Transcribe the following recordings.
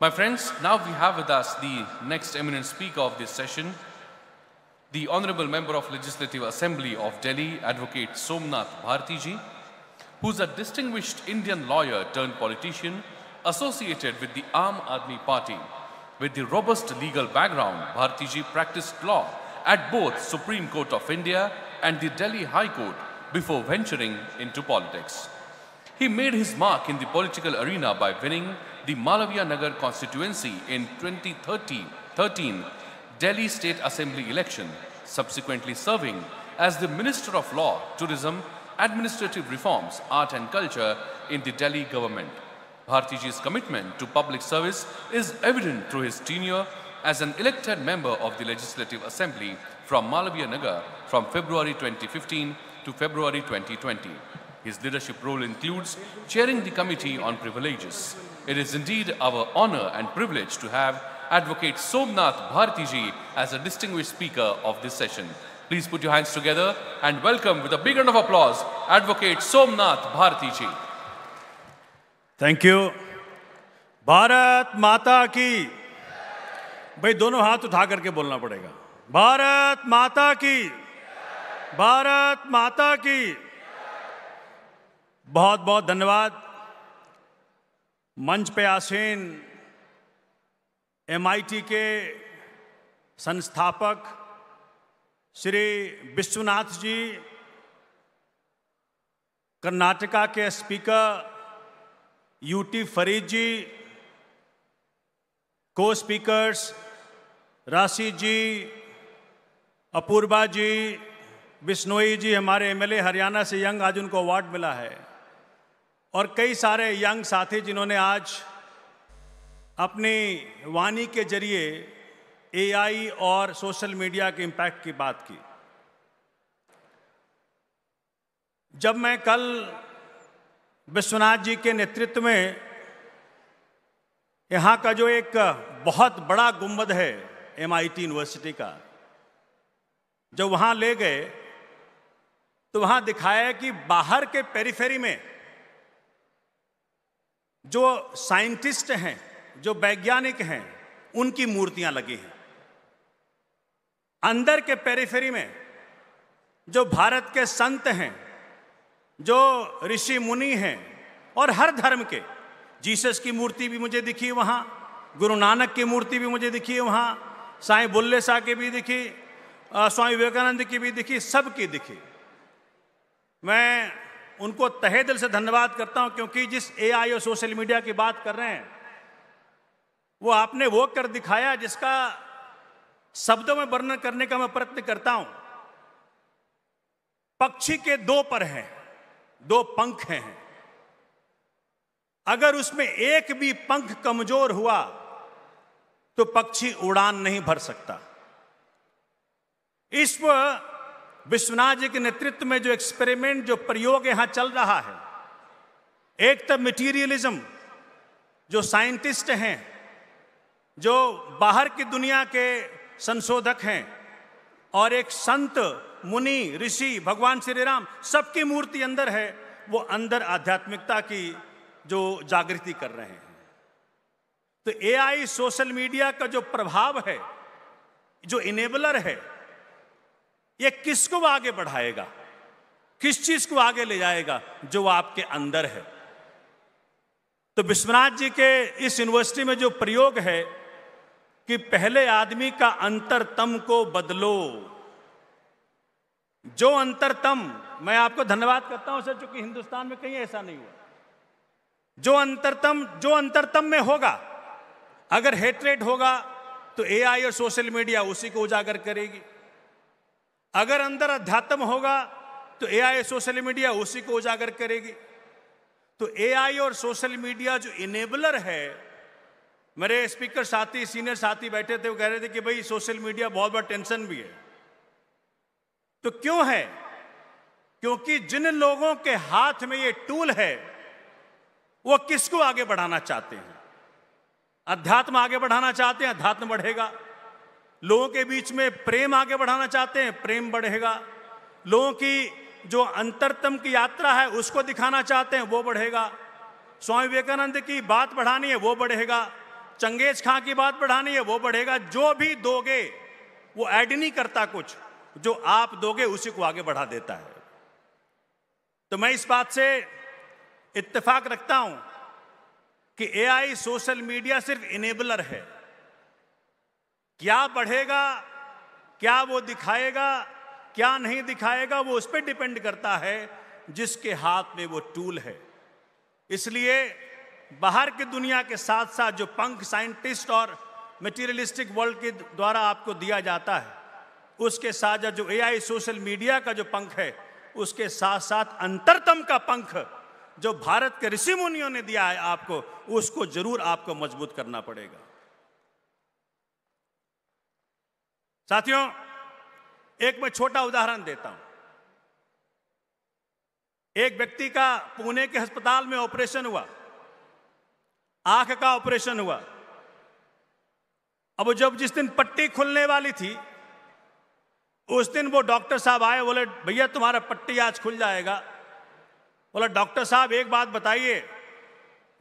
My friends, now we have with us the next eminent speaker of this session, the Honorable Member of Legislative Assembly of Delhi, Advocate Somnath Bhartiji, who's a distinguished Indian lawyer turned politician associated with the Aam Aadmi Party. With the robust legal background, Bhartiji practiced law at both Supreme Court of India and the Delhi High Court before venturing into politics. He made his mark in the political arena by winning the Malaviya Nagar constituency in 2013 Delhi State Assembly election, subsequently serving as the Minister of Law, Tourism, Administrative Reforms, Art and Culture in the Delhi government. Bhartiji's commitment to public service is evident through his tenure as an elected member of the Legislative Assembly from Malaviya Nagar from February 2015 to February 2020. His leadership role includes chairing the Committee on Privileges. It is indeed our honor and privilege to have Advocate Somnath ji as a distinguished speaker of this session. Please put your hands together and welcome with a big round of applause Advocate Somnath ji. Thank you. Bharat Mata ki bhai dono haath utha kar ke bolna padega. Bharat Mata ki Bharat Mata ki बहुत बहुत धन्यवाद मंच पे आसीन MIT के संस्थापक श्री विश्वनाथ जी कर्नाटका के speaker UT Farid जी को स्पीकर्स राशि जी अपूर्वा जी बिश्नोई जी हमारे एमएलए हरियाणा से यंग आज उनको अवार्ड मिला है और कई सारे यंग साथी जिन्होंने आज अपनी वाणी के जरिए एआई और सोशल मीडिया के इम्पैक्ट की बात की जब मैं कल विश्वनाथ जी के नेतृत्व में यहाँ का जो एक बहुत बड़ा गुम्बद है एमआईटी यूनिवर्सिटी का जब वहाँ ले गए तो वहाँ दिखाया कि बाहर के पेरीफेरी में जो साइंटिस्ट हैं जो वैज्ञानिक हैं उनकी मूर्तियां लगी हैं अंदर के पेरीफेरी में जो भारत के संत हैं जो ऋषि मुनि हैं और हर धर्म के जीसस की मूर्ति भी मुझे दिखी वहाँ गुरु नानक की मूर्ति भी मुझे दिखी वहाँ साईं बुल्ले शाह की भी दिखी स्वामी विवेकानंद की भी दिखी सबकी दिखी मैं उनको तहे दिल से धन्यवाद करता हूं क्योंकि जिस एआई और सोशल मीडिया की बात कर रहे हैं वो आपने वो कर दिखाया जिसका शब्दों में वर्णन करने का मैं प्रयत्न करता हूं पक्षी के दो पर हैं दो पंख हैं अगर उसमें एक भी पंख कमजोर हुआ तो पक्षी उड़ान नहीं भर सकता इस विश्वनाथ जी के नेतृत्व में जो एक्सपेरिमेंट जो प्रयोग यहाँ चल रहा है एक तो मटीरियलिज्म जो साइंटिस्ट हैं जो बाहर की दुनिया के संशोधक हैं और एक संत मुनि ऋषि भगवान श्री राम सबकी मूर्ति अंदर है वो अंदर आध्यात्मिकता की जो जागृति कर रहे हैं तो एआई सोशल मीडिया का जो प्रभाव है जो इनेबलर है ये किसको आगे बढ़ाएगा किस चीज को आगे ले जाएगा जो आपके अंदर है तो विश्वनाथ जी के इस यूनिवर्सिटी में जो प्रयोग है कि पहले आदमी का अंतरतम को बदलो जो अंतरतम मैं आपको धन्यवाद करता हूं सर चूंकि हिंदुस्तान में कहीं ऐसा नहीं हुआ जो अंतरतम जो अंतरतम में होगा अगर हेटरेट होगा तो एआई और सोशल मीडिया उसी को उजागर करेगी अगर अंदर अध्यात्म होगा तो एआई सोशल मीडिया उसी को उजागर करेगी तो एआई और सोशल मीडिया जो इनेबलर है मेरे स्पीकर साथी सीनियर साथी बैठे थे वो कह रहे थे कि भाई सोशल मीडिया बहुत बड़ा टेंशन भी है तो क्यों है क्योंकि जिन लोगों के हाथ में ये टूल है वो किसको आगे बढ़ाना चाहते हैं अध्यात्म आगे बढ़ाना चाहते हैं अध्यात्म बढ़ेगा लोगों के बीच में प्रेम आगे बढ़ाना चाहते हैं प्रेम बढ़ेगा लोगों की जो अंतरतम की यात्रा है उसको दिखाना चाहते हैं वो बढ़ेगा स्वामी विवेकानंद की बात बढ़ानी है वो बढ़ेगा चंगेज खां की बात बढ़ानी है वो बढ़ेगा जो भी दोगे वो ऐड नहीं करता कुछ जो आप दोगे उसी को आगे बढ़ा देता है तो मैं इस बात से इत्तेफाक रखता हूं कि एआई सोशल मीडिया सिर्फ इनेबलर है क्या बढ़ेगा क्या वो दिखाएगा क्या नहीं दिखाएगा वो उस पर डिपेंड करता है जिसके हाथ में वो टूल है इसलिए बाहर की दुनिया के साथ साथ जो पंख साइंटिस्ट और मटेरियलिस्टिक वर्ल्ड के द्वारा आपको दिया जाता है उसके साथ साथ जो एआई सोशल मीडिया का जो पंख है उसके साथ साथ अंतरतम का पंख जो भारत के ऋषि मुनियों ने दिया है आपको उसको जरूर आपको मजबूत करना पड़ेगा साथियों एक मैं छोटा उदाहरण देता हूं एक व्यक्ति का पुणे के अस्पताल में ऑपरेशन हुआ आंख का ऑपरेशन हुआ अब जब जिस दिन पट्टी खुलने वाली थी उस दिन वो डॉक्टर साहब आए बोले भैया तुम्हारा पट्टी आज खुल जाएगा बोला डॉक्टर साहब एक बात बताइए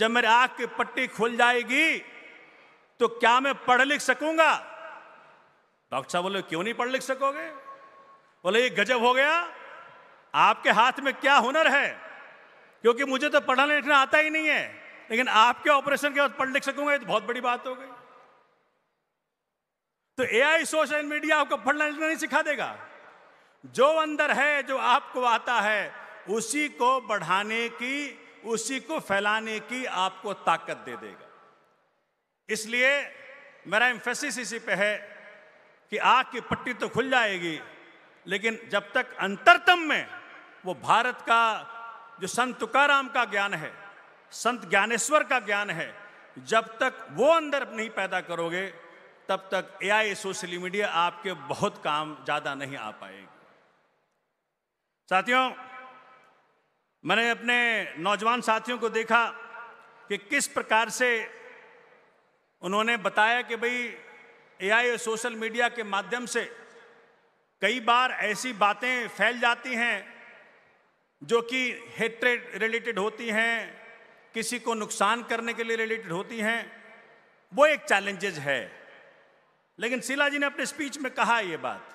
जब मेरे आंख की पट्टी खुल जाएगी तो क्या मैं पढ़ लिख सकूंगा डॉक्टर साहब बोले क्यों नहीं पढ़ लिख सकोगे बोले ये गजब हो गया आपके हाथ में क्या हुनर है क्योंकि मुझे तो पढ़ना लिखना आता ही नहीं है लेकिन आपके ऑपरेशन के बाद पढ़ लिख सकूंगा ये तो बहुत बड़ी बात हो गई तो एआई सोशल मीडिया आपको पढ़ना लिखना नहीं सिखा देगा जो अंदर है जो आपको आता है उसी को बढ़ाने की उसी को फैलाने की आपको ताकत दे देगा इसलिए मेरा इंफेसिस इसी पे है कि आग की पट्टी तो खुल जाएगी लेकिन जब तक अंतरतम में वो भारत का जो संत तुकाराम का ज्ञान है संत ज्ञानेश्वर का ज्ञान है जब तक वो अंदर नहीं पैदा करोगे तब तक ए आई सोशल मीडिया आपके बहुत काम ज़्यादा नहीं आ पाएगी साथियों मैंने अपने नौजवान साथियों को देखा कि किस प्रकार से उन्होंने बताया कि भाई एआई और सोशल मीडिया के माध्यम से कई बार ऐसी बातें फैल जाती हैं जो कि हेट्रेड रिलेटेड होती हैं किसी को नुकसान करने के लिए रिलेटेड होती हैं वो एक चैलेंजेज है लेकिन शिला जी ने अपने स्पीच में कहा ये बात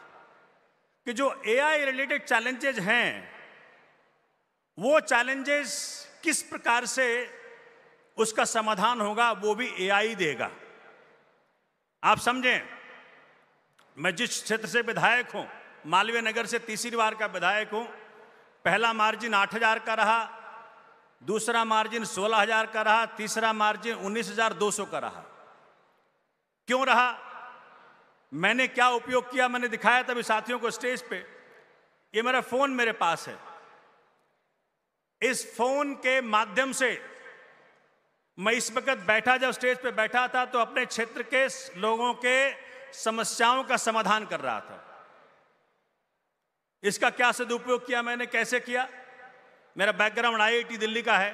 कि जो एआई रिलेटेड चैलेंजेज हैं वो चैलेंजेस किस प्रकार से उसका समाधान होगा वो भी एआई देगा आप समझें मैं जिस क्षेत्र से विधायक हूं मालवीय नगर से तीसरी बार का विधायक हूं पहला मार्जिन 8000 का रहा दूसरा मार्जिन 16000 का रहा तीसरा मार्जिन 19200 का रहा क्यों रहा मैंने क्या उपयोग किया मैंने दिखाया तभी साथियों को स्टेज पे ये मेरा फोन मेरे पास है इस फोन के माध्यम से मैं इस वक्त बैठा जब स्टेज पे बैठा था तो अपने क्षेत्र के लोगों के समस्याओं का समाधान कर रहा था इसका क्या सदुपयोग किया मैंने कैसे किया मेरा बैकग्राउंड आईआईटी दिल्ली का है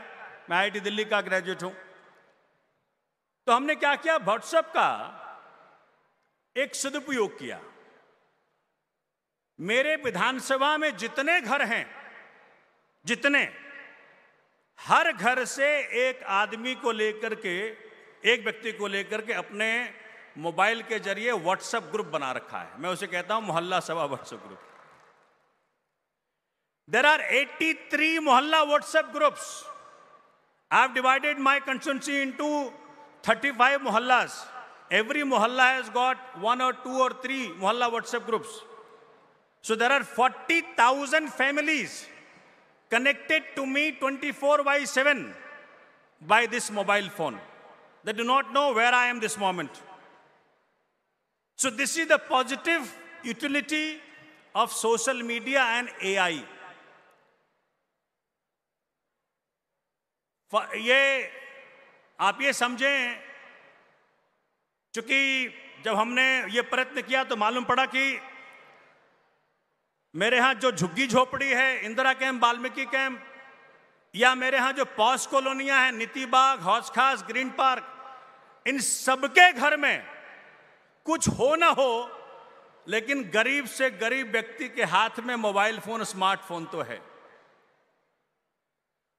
मैं आईआईटी दिल्ली का ग्रेजुएट हूं तो हमने क्या किया व्हाट्सएप का एक सदुपयोग किया मेरे विधानसभा में जितने घर हैं जितने हर घर से एक आदमी को लेकर के एक व्यक्ति को लेकर के अपने मोबाइल के जरिए व्हाट्सएप ग्रुप बना रखा है मैं उसे कहता हूं मोहल्ला सभा WhatsApp group there are 83 mohalla WhatsApp groups I have divided my constituency into thirty five mohallas every mohalla has got one or two or three mohalla WhatsApp groups so there are forty thousand families connected to me 24 by 7 by this mobile phone. They do not know where I am this moment. So, this is the positive utility of social media and AI. ये आप ये समझें चूंकि जब हमने ये प्रयत्न किया तो मालूम पड़ा कि मेरे यहाँ जो झुग्गी झोपड़ी है इंदिरा कैंप वाल्मीकि कैंप या मेरे यहाँ जो पॉस कॉलोनिया हैं नीति बाग हौस खास ग्रीन पार्क इन सबके घर में कुछ हो ना हो लेकिन गरीब से गरीब व्यक्ति के हाथ में मोबाइल फोन स्मार्टफोन तो है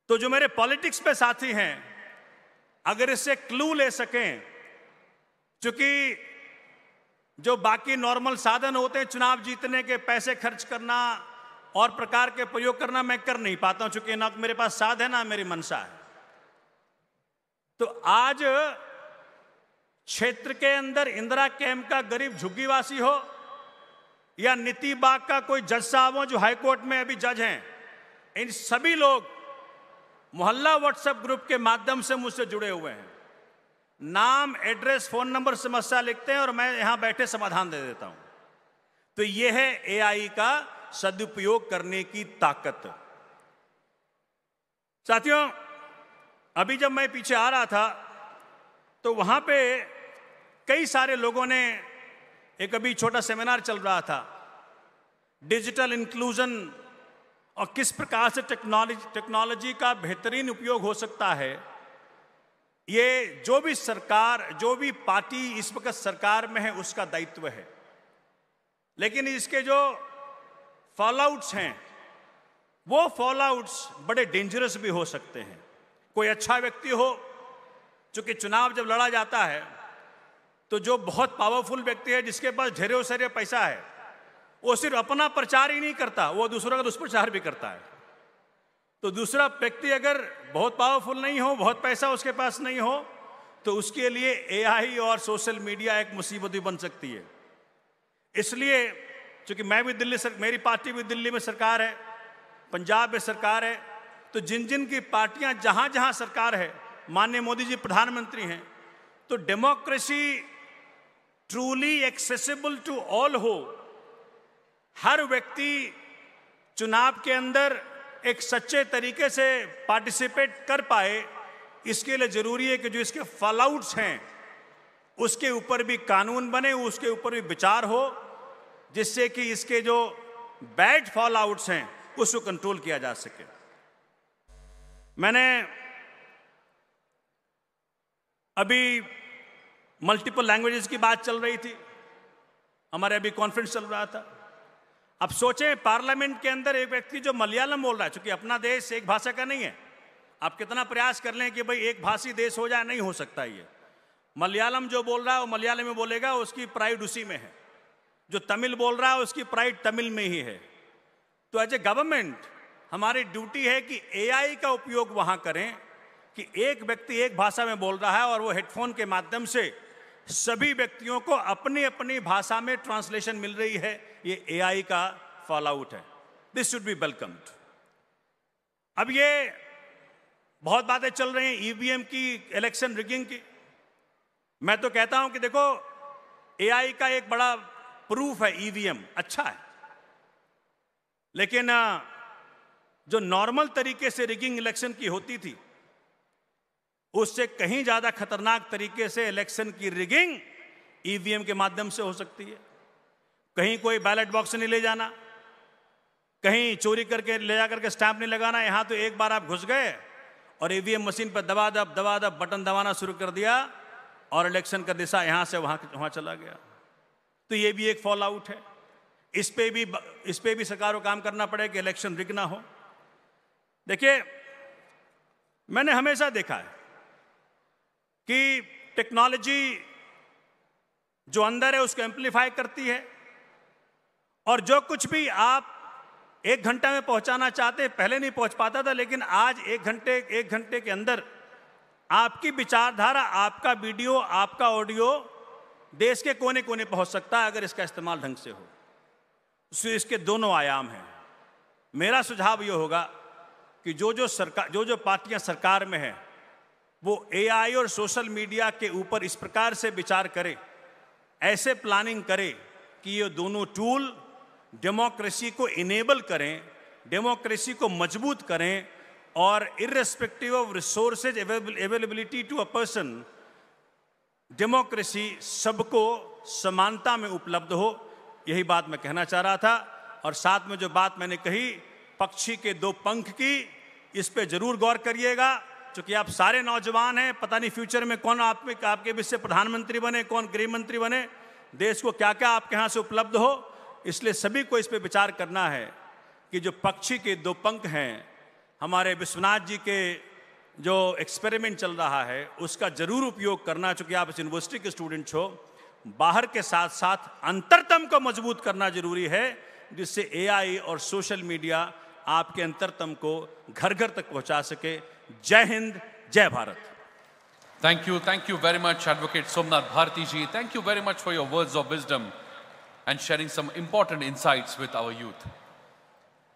तो जो मेरे पॉलिटिक्स में साथी हैं अगर इससे क्लू ले सकें क्योंकि जो बाकी नॉर्मल साधन होते हैं चुनाव जीतने के पैसे खर्च करना और प्रकार के प्रयोग करना मैं कर नहीं पाता हूं चूंकि ना तो मेरे पास साध है ना मेरी मनसा है तो आज क्षेत्र के अंदर इंदिरा कैंप का गरीब झुग्गीवासी हो या नीति बाग का कोई जज साहब हो जो हाईकोर्ट में अभी जज हैं इन सभी लोग मोहल्ला व्हाट्सएप ग्रुप के माध्यम से मुझसे जुड़े हुए हैं नाम एड्रेस फोन नंबर समस्या लिखते हैं और मैं यहां बैठे समाधान दे देता हूं तो यह है एआई का सदुपयोग करने की ताकत साथियों अभी जब मैं पीछे आ रहा था तो वहां पे कई सारे लोगों ने एक अभी छोटा सेमिनार चल रहा था डिजिटल इंक्लूजन और किस प्रकार से टेक्नोलॉजी टेक्नोलॉजी का बेहतरीन उपयोग हो सकता है ये जो भी सरकार जो भी पार्टी इस वक्त सरकार में है उसका दायित्व है लेकिन इसके जो फॉलआउट्स हैं वो फॉलआउट्स बड़े डेंजरस भी हो सकते हैं कोई अच्छा व्यक्ति हो चूंकि चुनाव जब लड़ा जाता है तो जो बहुत पावरफुल व्यक्ति है जिसके पास झेरे सरे पैसा है वो सिर्फ अपना प्रचार ही नहीं करता वो दूसरों का दुष्प्रचार भी करता है तो दूसरा व्यक्ति अगर बहुत पावरफुल नहीं हो बहुत पैसा उसके पास नहीं हो तो उसके लिए एआई और सोशल मीडिया एक मुसीबत भी बन सकती है इसलिए चूंकि मैं भी दिल्ली सर मेरी पार्टी भी दिल्ली में सरकार है पंजाब में सरकार है तो जिन जिन की पार्टियां जहां जहां सरकार है माननीय मोदी जी प्रधानमंत्री हैं तो democracy truly accessible to all हो हर व्यक्ति चुनाव के अंदर एक सच्चे तरीके से पार्टिसिपेट कर पाए इसके लिए ज़रूरी है कि जो इसके फॉलआउट्स हैं उसके ऊपर भी कानून बने उसके ऊपर भी विचार हो जिससे कि इसके जो बैड फॉलआउट्स हैं उसको कंट्रोल किया जा सके मैंने अभी मल्टीपल लैंग्वेजेस की बात चल रही थी हमारे अभी कॉन्फ्रेंस चल रहा था अब सोचें पार्लियामेंट के अंदर एक व्यक्ति जो मलयालम बोल रहा है चूंकि अपना देश एक भाषा का नहीं है आप कितना प्रयास कर लें कि भाई एक भाषी देश हो जाए नहीं हो सकता ये मलयालम जो बोल रहा है वो मलयालम में बोलेगा उसकी प्राइड उसी में है जो तमिल बोल रहा है उसकी प्राइड तमिल में ही है तो एज ए गवर्नमेंट हमारी ड्यूटी है कि एआई का उपयोग वहाँ करें कि एक व्यक्ति एक भाषा में बोल रहा है और वो हेडफोन के माध्यम से सभी व्यक्तियों को अपनी अपनी भाषा में ट्रांसलेशन मिल रही है ये एआई का फॉल आउट है दिस शुड बी वेलकम्ड अब ये बहुत बातें चल रही हैं ईवीएम e की इलेक्शन रिगिंग की मैं तो कहता हूं कि देखो एआई का एक बड़ा प्रूफ है ईवीएम e अच्छा है लेकिन जो नॉर्मल तरीके से रिगिंग इलेक्शन की होती थी उससे कहीं ज्यादा खतरनाक तरीके से इलेक्शन की रिगिंग ईवीएम e के माध्यम से हो सकती है कहीं कोई बैलेट बॉक्स नहीं ले जाना कहीं चोरी करके ले जा करके स्टैंप नहीं लगाना यहां तो एक बार आप घुस गए और ईवीएम मशीन पर दबा दब दबा दब बटन दबाना शुरू कर दिया और इलेक्शन का दिशा यहां से वहां वहां चला गया तो ये भी एक फॉल आउट है इस पे भी इस पे भी सरकार को काम करना पड़े कि इलेक्शन रिक ना हो देखिए मैंने हमेशा देखा है कि टेक्नोलॉजी जो अंदर है उसको एम्प्लीफाई करती है और जो कुछ भी आप एक घंटा में पहुंचाना चाहते पहले नहीं पहुंच पाता था लेकिन आज एक घंटे एक घंटे के अंदर आपकी विचारधारा आपका वीडियो आपका ऑडियो देश के कोने कोने पहुंच सकता है अगर इसका इस्तेमाल ढंग से हो सो इसके दोनों आयाम हैं मेरा सुझाव ये होगा कि जो जो सरकार जो जो पार्टियां सरकार में हैं वो एआई और सोशल मीडिया के ऊपर इस प्रकार से विचार करें ऐसे प्लानिंग करें कि ये दोनों टूल डेमोक्रेसी को इनेबल करें डेमोक्रेसी को मजबूत करें और irrespective of resources availability to a person democracy सबको समानता में उपलब्ध हो यही बात मैं कहना चाह रहा था और साथ में जो बात मैंने कही पक्षी के दो पंख की इस पे जरूर गौर करिएगा क्योंकि आप सारे नौजवान हैं पता नहीं फ्यूचर में कौन आप में आपके विषय प्रधानमंत्री बने कौन गृह मंत्री बने देश को क्या क्या आपके यहाँ से उपलब्ध हो इसलिए सभी को इस पर विचार करना है कि जो पक्षी के दो पंख हैं हमारे विश्वनाथ जी के जो एक्सपेरिमेंट चल रहा है उसका ज़रूर उपयोग करना चूंकि आप इस यूनिवर्सिटी के स्टूडेंट हो बाहर के साथ साथ अंतरतम को मजबूत करना जरूरी है जिससे एआई और सोशल मीडिया आपके अंतरतम को घर घर तक पहुंचा सके जय हिंद जय Bharat thank you thank you very much advocate Somnath Bharti ji thank you very much for your words of wisdom and sharing some important insights with our youth.